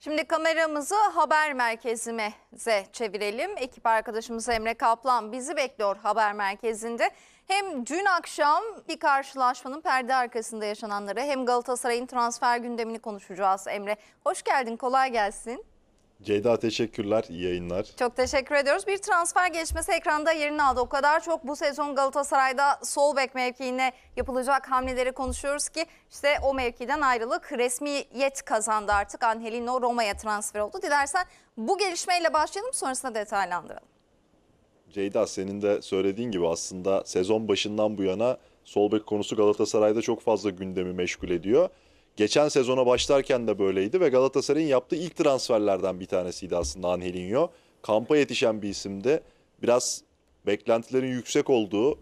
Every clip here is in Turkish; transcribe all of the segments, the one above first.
Şimdi kameramızı haber merkezimize çevirelim. Ekip arkadaşımız Emre Kaplan bizi bekliyor haber merkezinde. Hem dün akşam bir karşılaşmanın perde arkasında yaşananları hem Galatasaray'ın transfer gündemini konuşacağız Emre. Hoş geldin, kolay gelsin. Ceyda teşekkürler, iyi yayınlar. Çok teşekkür ediyoruz. Bir transfer gelişmesi ekranda yerini aldı. O kadar çok bu sezon Galatasaray'da sol bek mevkiine yapılacak hamleleri konuşuyoruz ki işte o mevkiden ayrılık resmiyet kazandı artık. Angelino Roma'ya transfer oldu. Dilersen bu gelişmeyle başlayalım sonrasında detaylandıralım. Ceyda senin de söylediğin gibi aslında sezon başından bu yana sol bek konusu Galatasaray'da çok fazla gündemi meşgul ediyor. Geçen sezona başlarken de böyleydi ve Galatasaray'ın yaptığı ilk transferlerden bir tanesiydi aslında Angelinho. Kampa yetişen bir isimdi. Biraz beklentilerin yüksek olduğu,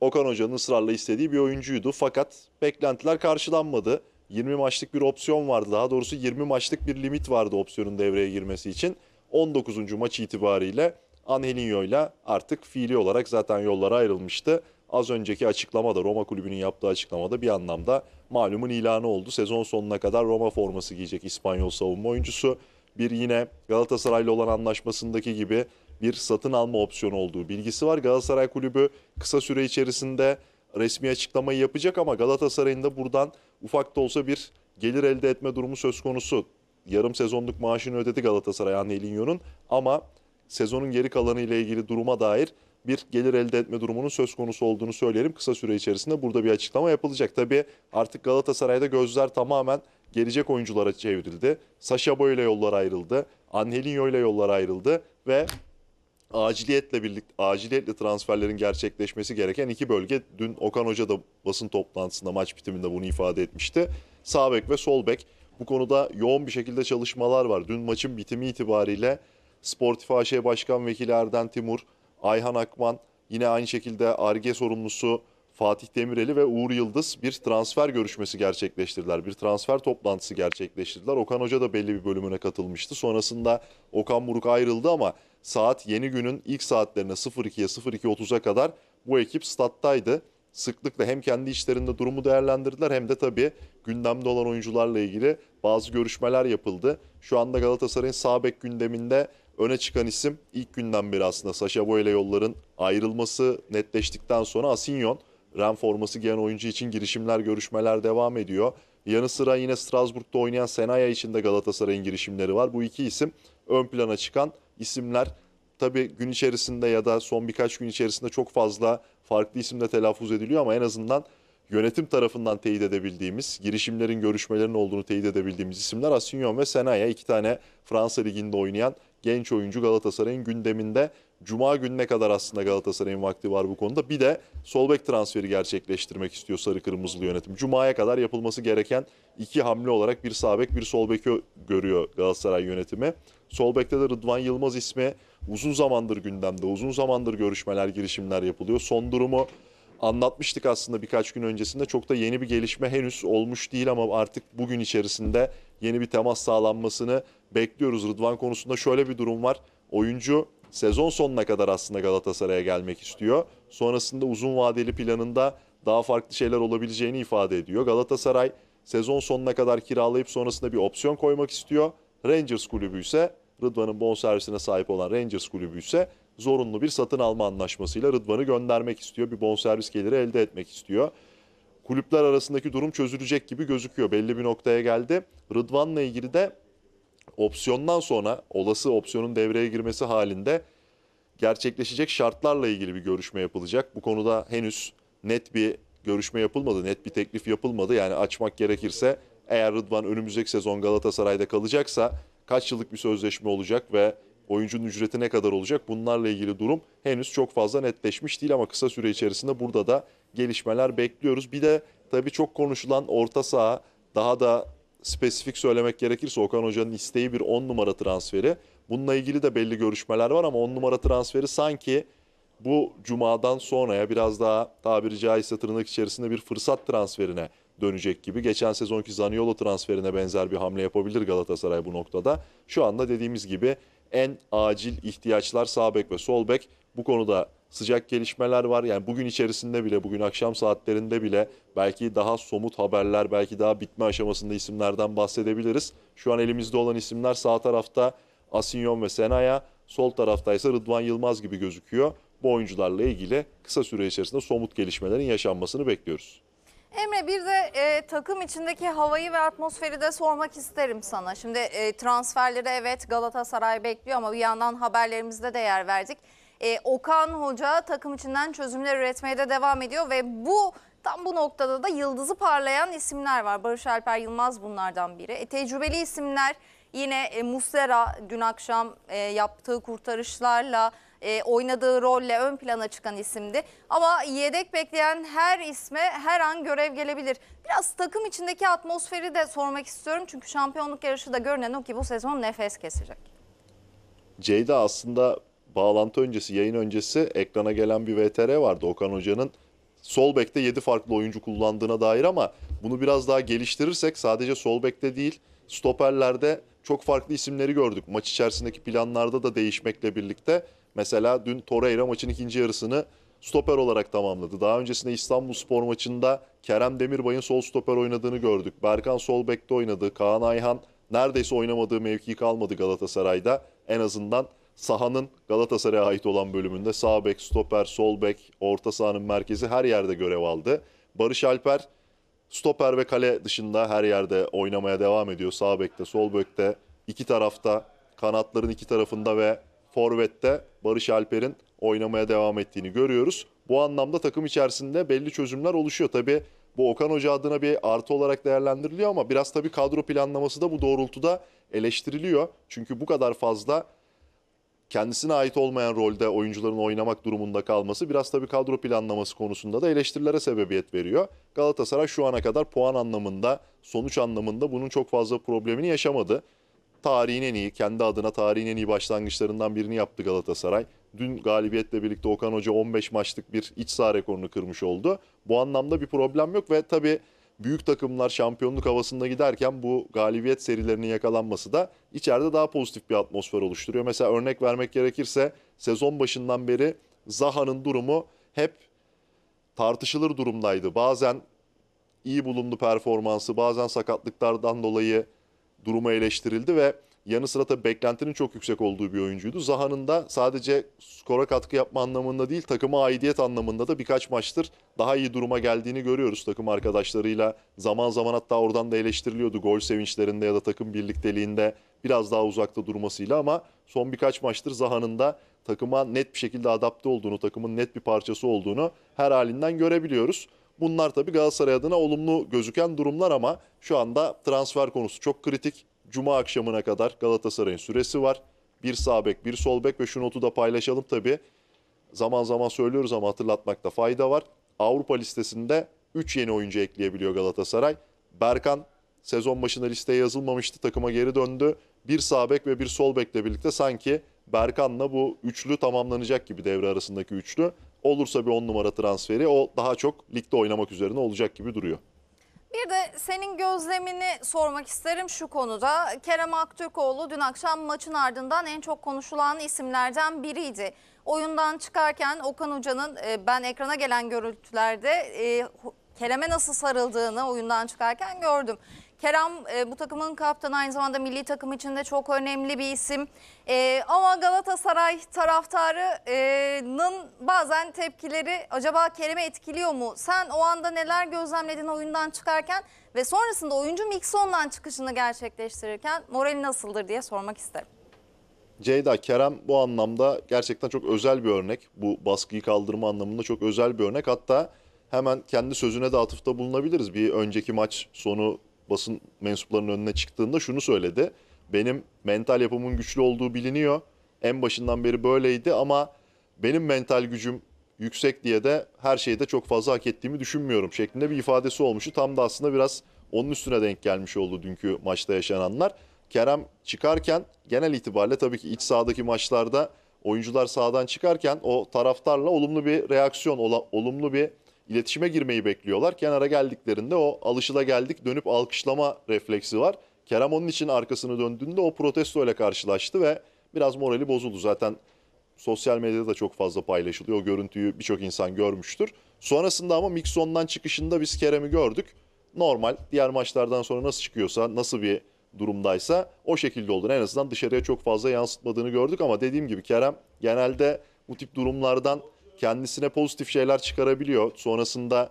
Okan Hoca'nın ısrarla istediği bir oyuncuydu. Fakat beklentiler karşılanmadı. 20 maçlık bir opsiyon vardı. Daha doğrusu 20 maçlık bir limit vardı opsiyonun devreye girmesi için. 19. maç itibariyle Angelinho ile artık fiili olarak zaten yollara ayrılmıştı az önceki açıklamada Roma kulübünün yaptığı açıklamada bir anlamda malumun ilanı oldu. Sezon sonuna kadar Roma forması giyecek İspanyol savunma oyuncusu. Bir yine Galatasaray'la olan anlaşmasındaki gibi bir satın alma opsiyonu olduğu bilgisi var. Galatasaray kulübü kısa süre içerisinde resmi açıklamayı yapacak ama Galatasaray'ın da buradan ufak da olsa bir gelir elde etme durumu söz konusu. Yarım sezonluk maaşını ödedi Galatasaray Angelinho'nun ama sezonun geri kalanı ile ilgili duruma dair bir gelir elde etme durumunun söz konusu olduğunu söyleyelim. Kısa süre içerisinde burada bir açıklama yapılacak. Tabii artık Galatasaray'da gözler tamamen gelecek oyunculara çevrildi. Sasha Boy ile yollar ayrıldı. Angelinho ile yollar ayrıldı ve aciliyetle birlikte aciliyetle transferlerin gerçekleşmesi gereken iki bölge. Dün Okan Hoca da basın toplantısında maç bitiminde bunu ifade etmişti. Sağ bek ve sol bek bu konuda yoğun bir şekilde çalışmalar var. Dün maçın bitimi itibariyle Sportif AŞ Başkan Vekili Erden Timur Ayhan Akman, yine aynı şekilde ARGE sorumlusu Fatih Demireli ve Uğur Yıldız bir transfer görüşmesi gerçekleştirdiler. Bir transfer toplantısı gerçekleştirdiler. Okan Hoca da belli bir bölümüne katılmıştı. Sonrasında Okan Buruk ayrıldı ama saat yeni günün ilk saatlerine 02'ye 02.30'a kadar bu ekip stat'taydı. Sıklıkla hem kendi işlerinde durumu değerlendirdiler hem de tabii gündemde olan oyuncularla ilgili bazı görüşmeler yapıldı. Şu anda Galatasaray'ın sağ bek gündeminde öne çıkan isim ilk günden beri aslında Sasha Boyle yolların ayrılması netleştikten sonra Asinyon. Ren forması giyen oyuncu için girişimler, görüşmeler devam ediyor. Yanı sıra yine Strasbourg'da oynayan Senaya için de Galatasaray'ın girişimleri var. Bu iki isim ön plana çıkan isimler. Tabii gün içerisinde ya da son birkaç gün içerisinde çok fazla farklı isimle telaffuz ediliyor ama en azından yönetim tarafından teyit edebildiğimiz, girişimlerin görüşmelerinin olduğunu teyit edebildiğimiz isimler Asinyon ve Senaya. iki tane Fransa Ligi'nde oynayan genç oyuncu Galatasaray'ın gündeminde. Cuma gününe kadar aslında Galatasaray'ın vakti var bu konuda. Bir de sol bek transferi gerçekleştirmek istiyor Sarı Kırmızılı yönetim. Cuma'ya kadar yapılması gereken iki hamle olarak bir sağ bek bir sol bek görüyor Galatasaray yönetimi. Sol bekte de Rıdvan Yılmaz ismi uzun zamandır gündemde, uzun zamandır görüşmeler, girişimler yapılıyor. Son durumu anlatmıştık aslında birkaç gün öncesinde. Çok da yeni bir gelişme henüz olmuş değil ama artık bugün içerisinde yeni bir temas sağlanmasını bekliyoruz. Rıdvan konusunda şöyle bir durum var. Oyuncu sezon sonuna kadar aslında Galatasaray'a gelmek istiyor. Sonrasında uzun vadeli planında daha farklı şeyler olabileceğini ifade ediyor. Galatasaray sezon sonuna kadar kiralayıp sonrasında bir opsiyon koymak istiyor. Rangers kulübü ise Rıdvan'ın bonservisine sahip olan Rangers kulübü ise zorunlu bir satın alma anlaşmasıyla Rıdvan'ı göndermek istiyor. Bir bonservis geliri elde etmek istiyor. Kulüpler arasındaki durum çözülecek gibi gözüküyor. Belli bir noktaya geldi. Rıdvan'la ilgili de opsiyondan sonra olası opsiyonun devreye girmesi halinde gerçekleşecek şartlarla ilgili bir görüşme yapılacak. Bu konuda henüz net bir görüşme yapılmadı, net bir teklif yapılmadı. Yani açmak gerekirse eğer Rıdvan önümüzdeki sezon Galatasaray'da kalacaksa kaç yıllık bir sözleşme olacak ve Oyuncunun ücreti ne kadar olacak? Bunlarla ilgili durum henüz çok fazla netleşmiş değil ama kısa süre içerisinde burada da gelişmeler bekliyoruz. Bir de tabii çok konuşulan orta saha daha da spesifik söylemek gerekirse Okan Hoca'nın isteği bir 10 numara transferi. Bununla ilgili de belli görüşmeler var ama 10 numara transferi sanki bu cumadan sonraya biraz daha tabiri caizse tırnak içerisinde bir fırsat transferine dönecek gibi. Geçen sezonki Zaniolo transferine benzer bir hamle yapabilir Galatasaray bu noktada. Şu anda dediğimiz gibi en acil ihtiyaçlar sağ bek ve sol bek. Bu konuda sıcak gelişmeler var. Yani bugün içerisinde bile, bugün akşam saatlerinde bile belki daha somut haberler, belki daha bitme aşamasında isimlerden bahsedebiliriz. Şu an elimizde olan isimler sağ tarafta Asinyon ve Senaya, sol tarafta ise Rıdvan Yılmaz gibi gözüküyor. Bu oyuncularla ilgili kısa süre içerisinde somut gelişmelerin yaşanmasını bekliyoruz. Emre bir de e, takım içindeki havayı ve atmosferi de sormak isterim sana. Şimdi e, transferleri evet Galatasaray bekliyor ama bir yandan haberlerimizde de yer verdik. E, Okan Hoca takım içinden çözümler üretmeye de devam ediyor ve bu tam bu noktada da yıldızı parlayan isimler var. Barış Alper Yılmaz bunlardan biri. E, tecrübeli isimler yine e, Muslera dün akşam e, yaptığı kurtarışlarla e, oynadığı rolle ön plana çıkan isimdi. Ama yedek bekleyen her isme her an görev gelebilir. Biraz takım içindeki atmosferi de sormak istiyorum. Çünkü şampiyonluk yarışı da görünen o ki bu sezon nefes kesecek. Ceyda aslında bağlantı öncesi, yayın öncesi ekrana gelen bir VTR vardı Okan Hoca'nın. Sol bekte 7 farklı oyuncu kullandığına dair ama bunu biraz daha geliştirirsek sadece sol bekte değil stoperlerde çok farklı isimleri gördük. Maç içerisindeki planlarda da değişmekle birlikte Mesela dün Torreira maçın ikinci yarısını stoper olarak tamamladı. Daha öncesinde İstanbul Spor maçında Kerem Demirbay'ın sol stoper oynadığını gördük. Berkan sol bekte oynadı. Kaan Ayhan neredeyse oynamadığı mevki kalmadı Galatasaray'da. En azından sahanın Galatasaray'a ait olan bölümünde sağ bek, stoper, sol bek, orta sahanın merkezi her yerde görev aldı. Barış Alper stoper ve kale dışında her yerde oynamaya devam ediyor. Sağ bekte, sol bekte, iki tarafta, kanatların iki tarafında ve forvette Barış Alper'in oynamaya devam ettiğini görüyoruz. Bu anlamda takım içerisinde belli çözümler oluşuyor. Tabii bu Okan Hoca adına bir artı olarak değerlendiriliyor ama biraz tabii kadro planlaması da bu doğrultuda eleştiriliyor. Çünkü bu kadar fazla kendisine ait olmayan rolde oyuncuların oynamak durumunda kalması biraz tabii kadro planlaması konusunda da eleştirilere sebebiyet veriyor. Galatasaray şu ana kadar puan anlamında, sonuç anlamında bunun çok fazla problemini yaşamadı tarihin en iyi, kendi adına tarihin en iyi başlangıçlarından birini yaptı Galatasaray. Dün galibiyetle birlikte Okan Hoca 15 maçlık bir iç saha rekorunu kırmış oldu. Bu anlamda bir problem yok ve tabii büyük takımlar şampiyonluk havasında giderken bu galibiyet serilerinin yakalanması da içeride daha pozitif bir atmosfer oluşturuyor. Mesela örnek vermek gerekirse sezon başından beri Zaha'nın durumu hep tartışılır durumdaydı. Bazen iyi bulundu performansı, bazen sakatlıklardan dolayı durumu eleştirildi ve yanı sıra da beklentinin çok yüksek olduğu bir oyuncuydu. Zaha'nın da sadece skora katkı yapma anlamında değil takıma aidiyet anlamında da birkaç maçtır daha iyi duruma geldiğini görüyoruz takım arkadaşlarıyla. Zaman zaman hatta oradan da eleştiriliyordu gol sevinçlerinde ya da takım birlikteliğinde biraz daha uzakta durmasıyla ama son birkaç maçtır Zaha'nın da takıma net bir şekilde adapte olduğunu, takımın net bir parçası olduğunu her halinden görebiliyoruz. Bunlar tabii Galatasaray adına olumlu gözüken durumlar ama şu anda transfer konusu çok kritik. Cuma akşamına kadar Galatasaray'ın süresi var. Bir sağ bek, bir sol bek ve şu notu da paylaşalım tabii. Zaman zaman söylüyoruz ama hatırlatmakta fayda var. Avrupa listesinde 3 yeni oyuncu ekleyebiliyor Galatasaray. Berkan sezon başında listeye yazılmamıştı. Takıma geri döndü. Bir sağ bek ve bir sol bekle birlikte sanki Berkan'la bu üçlü tamamlanacak gibi devre arasındaki üçlü olursa bir 10 numara transferi o daha çok ligde oynamak üzerine olacak gibi duruyor. Bir de senin gözlemini sormak isterim şu konuda. Kerem Aktürkoğlu dün akşam maçın ardından en çok konuşulan isimlerden biriydi. Oyundan çıkarken Okan Hoca'nın e, ben ekrana gelen görüntülerde e, Kerem'e nasıl sarıldığını oyundan çıkarken gördüm. Kerem e, bu takımın kaptanı aynı zamanda milli takım içinde çok önemli bir isim. E, ama Galatasaray taraftarının bazen tepkileri acaba Kereme etkiliyor mu? Sen o anda neler gözlemledin oyundan çıkarken ve sonrasında oyuncu Mikson'dan çıkışını gerçekleştirirken morali nasıldır diye sormak isterim. Ceyda Kerem bu anlamda gerçekten çok özel bir örnek. Bu baskıyı kaldırma anlamında çok özel bir örnek. Hatta hemen kendi sözüne de atıfta bulunabiliriz. Bir önceki maç sonu basın mensuplarının önüne çıktığında şunu söyledi. Benim mental yapımın güçlü olduğu biliniyor. En başından beri böyleydi ama benim mental gücüm yüksek diye de her şeyde çok fazla hak ettiğimi düşünmüyorum şeklinde bir ifadesi olmuştu. Tam da aslında biraz onun üstüne denk gelmiş oldu dünkü maçta yaşananlar. Kerem çıkarken genel itibariyle tabii ki iç sahadaki maçlarda oyuncular sahadan çıkarken o taraftarla olumlu bir reaksiyon, olumlu bir iletişime girmeyi bekliyorlar. Kenara geldiklerinde o alışıla geldik dönüp alkışlama refleksi var. Kerem onun için arkasını döndüğünde o protesto ile karşılaştı ve biraz morali bozuldu. Zaten sosyal medyada da çok fazla paylaşılıyor. O görüntüyü birçok insan görmüştür. Sonrasında ama Mikson'dan çıkışında biz Kerem'i gördük. Normal diğer maçlardan sonra nasıl çıkıyorsa, nasıl bir durumdaysa o şekilde oldu. en azından dışarıya çok fazla yansıtmadığını gördük ama dediğim gibi Kerem genelde bu tip durumlardan kendisine pozitif şeyler çıkarabiliyor. Sonrasında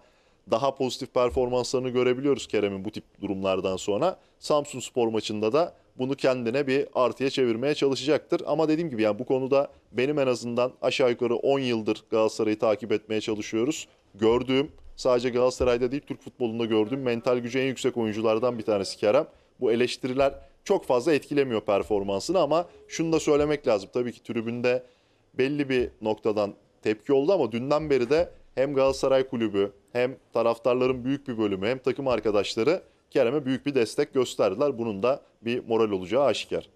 daha pozitif performanslarını görebiliyoruz Kerem'in bu tip durumlardan sonra. Samsun Spor maçında da bunu kendine bir artıya çevirmeye çalışacaktır. Ama dediğim gibi yani bu konuda benim en azından aşağı yukarı 10 yıldır Galatasaray'ı takip etmeye çalışıyoruz. Gördüğüm sadece Galatasaray'da değil Türk futbolunda gördüğüm mental gücü en yüksek oyunculardan bir tanesi Kerem. Bu eleştiriler çok fazla etkilemiyor performansını ama şunu da söylemek lazım. Tabii ki tribünde belli bir noktadan tepki oldu ama dünden beri de hem Galatasaray Kulübü hem taraftarların büyük bir bölümü hem takım arkadaşları Kerem'e büyük bir destek gösterdiler. Bunun da bir moral olacağı aşikar.